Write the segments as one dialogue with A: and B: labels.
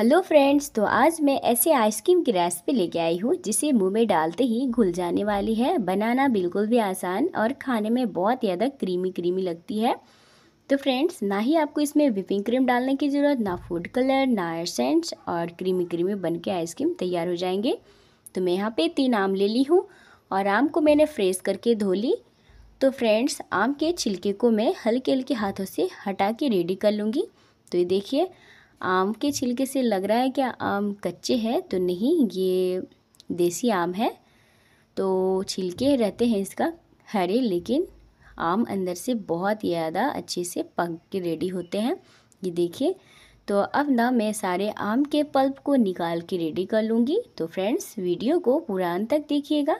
A: Hello friends तो आज मैं ऐसे आइसक्रीम की रेसिपी लेके आई हूँ जिसे मुंह में डालते ही घुल जाने वाली है बनाना बिल्कुल भी आसान और खाने में बहुत ज़्यादा क्रीमी क्रीमी लगती है तो फ्रेंड्स ना ही आपको इसमें विपिंग क्रीम डालने की ज़रूरत ना फूड कलर ना एसेंस और क्रीमी क्रीमी बन के आइसक्रीम तैयार हो जाएंगे तो मैं यहाँ पर तीन आम ले ली हूँ और आम को मैंने फ्रेश करके धो ली तो फ्रेंड्स आम के छिलके को मैं हल्के हल्के हाथों से हटा के रेडी कर लूँगी तो ये देखिए आम के छिलके से लग रहा है क्या आम कच्चे हैं तो नहीं ये देसी आम है तो छिलके रहते हैं इसका हरे लेकिन आम अंदर से बहुत ज़्यादा अच्छे से पक के रेडी होते हैं ये देखिए तो अब ना मैं सारे आम के पल्प को निकाल के रेडी कर लूँगी तो फ्रेंड्स वीडियो को पूरा अंत तक देखिएगा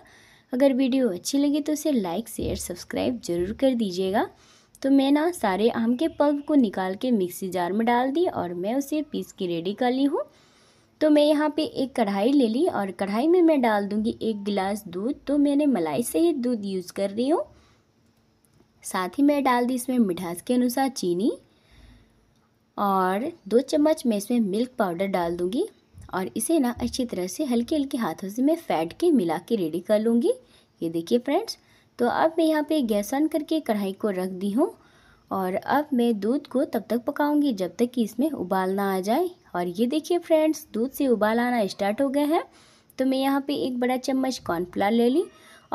A: अगर वीडियो अच्छी लगी तो उसे लाइक शेयर सब्सक्राइब ज़रूर कर दीजिएगा तो मैं ना सारे आम के पल्प को निकाल के मिक्सी जार में डाल दी और मैं उसे पीस के रेडी कर ली हूँ तो मैं यहाँ पे एक कढ़ाई ले ली और कढ़ाई में मैं डाल दूँगी एक गिलास दूध तो मैंने मलाई से ही दूध यूज़ कर रही हूँ साथ ही मैं डाल दी इसमें मिठास के अनुसार चीनी और दो चम्मच मैं इसमें मिल्क पाउडर डाल दूँगी और इसे ना अच्छी तरह से हल्के हल्के हाथों से मैं फैट के मिला के रेडी कर लूँगी ये देखिए फ्रेंड्स तो अब मैं यहाँ पे गैस ऑन करके कढ़ाई को रख दी हूँ और अब मैं दूध को तब तक पकाऊंगी जब तक कि इसमें उबाल ना आ जाए और ये देखिए फ्रेंड्स दूध से उबाल आना स्टार्ट हो गया है तो मैं यहाँ पे एक बड़ा चम्मच कॉर्नफ्लावर ले ली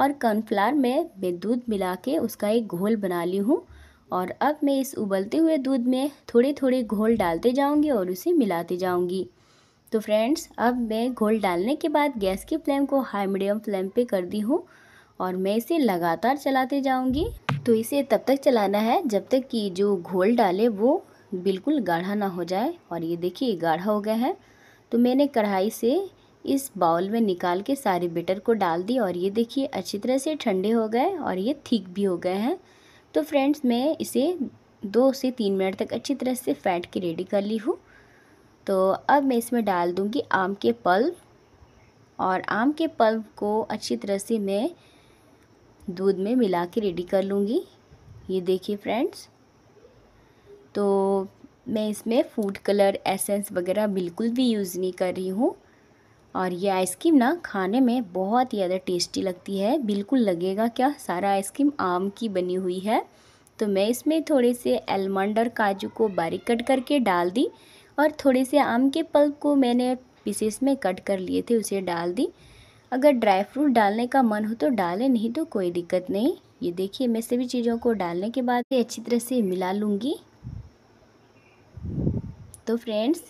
A: और कॉर्नफ्लावर में मैं दूध मिला के उसका एक घोल बना ली हूँ और अब मैं इस उबलते हुए दूध में थोड़े थोड़े घोल डालते जाऊँगी और उसे मिलाते जाऊँगी तो फ्रेंड्स अब मैं घोल डालने के बाद गैस की फ्लेम को हाई मीडियम फ्लेम पे कर दी हूँ और मैं इसे लगातार चलाते जाऊंगी तो इसे तब तक चलाना है जब तक कि जो घोल डाले वो बिल्कुल गाढ़ा ना हो जाए और ये देखिए गाढ़ा हो गया है तो मैंने कढ़ाई से इस बाउल में निकाल के सारे बेटर को डाल दी और ये देखिए अच्छी तरह से ठंडे हो गए और ये थीक भी हो गए हैं तो फ्रेंड्स मैं इसे दो से तीन मिनट तक अच्छी तरह से फैट के रेडी कर ली हूँ तो अब मैं इसमें डाल दूँगी आम के पल्व और आम के पल्व को अच्छी तरह से मैं दूध में मिला के रेडी कर लूँगी ये देखिए फ्रेंड्स तो मैं इसमें फूड कलर एसेंस वगैरह बिल्कुल भी यूज़ नहीं कर रही हूँ और ये आइसक्रीम ना खाने में बहुत ही ज़्यादा टेस्टी लगती है बिल्कुल लगेगा क्या सारा आइसक्रीम आम की बनी हुई है तो मैं इसमें थोड़े से एलमंड और काजू को बारीक कट करके डाल दी और थोड़े से आम के पल्प को मैंने पीसेस में कट कर लिए थे उसे डाल दी अगर ड्राई फ्रूट डालने का मन हो तो डालें नहीं तो कोई दिक्कत नहीं ये देखिए मैं सभी चीज़ों को डालने के बाद ही अच्छी तरह से मिला लूँगी तो फ्रेंड्स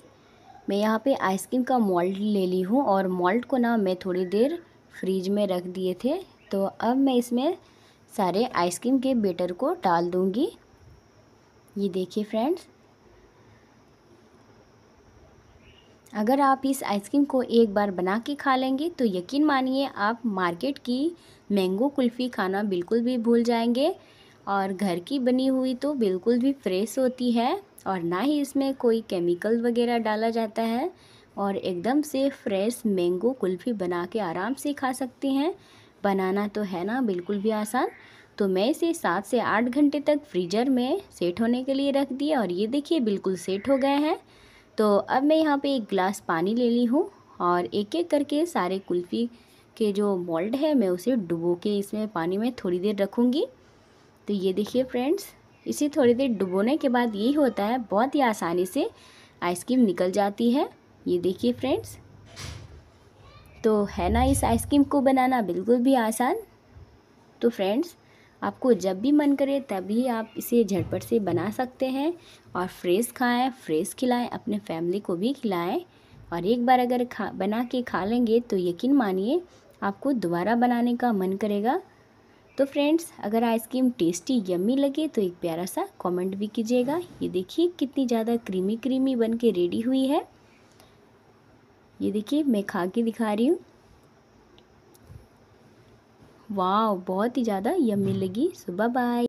A: मैं यहाँ पे आइसक्रीम का मॉल्ट ले ली हूँ और मॉल्ट को ना मैं थोड़ी देर फ्रीज में रख दिए थे तो अब मैं इसमें सारे आइसक्रीम के बेटर को डाल दूँगी ये देखिए फ्रेंड्स अगर आप इस आइसक्रीम को एक बार बना के खा लेंगे तो यकीन मानिए आप मार्केट की मैंगो कुल्फ़ी खाना बिल्कुल भी भूल जाएंगे और घर की बनी हुई तो बिल्कुल भी फ्रेश होती है और ना ही इसमें कोई केमिकल वगैरह डाला जाता है और एकदम से फ्रेश मैंगो कुल्फ़ी बना के आराम से खा सकते हैं बनाना तो है ना बिल्कुल भी आसान तो मैं इसे सात से आठ घंटे तक फ्रीजर में सेट होने के लिए रख दिया और ये देखिए बिल्कुल सेट हो गए हैं तो अब मैं यहाँ पे एक गिलास पानी ले ली हूँ और एक एक करके सारे कुल्फ़ी के जो मोल्ड है मैं उसे डुबो के इसमें पानी में थोड़ी देर रखूँगी तो ये देखिए फ्रेंड्स इसे थोड़ी देर डुबोने के बाद यही होता है बहुत ही आसानी से आइसक्रीम निकल जाती है ये देखिए फ्रेंड्स तो है ना इस आइसक्रीम को बनाना बिल्कुल भी आसान तो फ्रेंड्स आपको जब भी मन करे तभी आप इसे झटपट से बना सकते हैं और फ्रेश खाएं फ्रेश खिलाएं अपने फैमिली को भी खिलाएं और एक बार अगर खा बना के खा लेंगे तो यकीन मानिए आपको दोबारा बनाने का मन करेगा तो फ्रेंड्स अगर आइसक्रीम टेस्टी यम्मी लगे तो एक प्यारा सा कमेंट भी कीजिएगा ये देखिए कितनी ज़्यादा क्रीमी क्रीमी बन के रेडी हुई है ये देखिए मैं खा के दिखा रही हूँ वाह बहुत ही ज़्यादा यम्मी हम्म। लगी सुबह बाय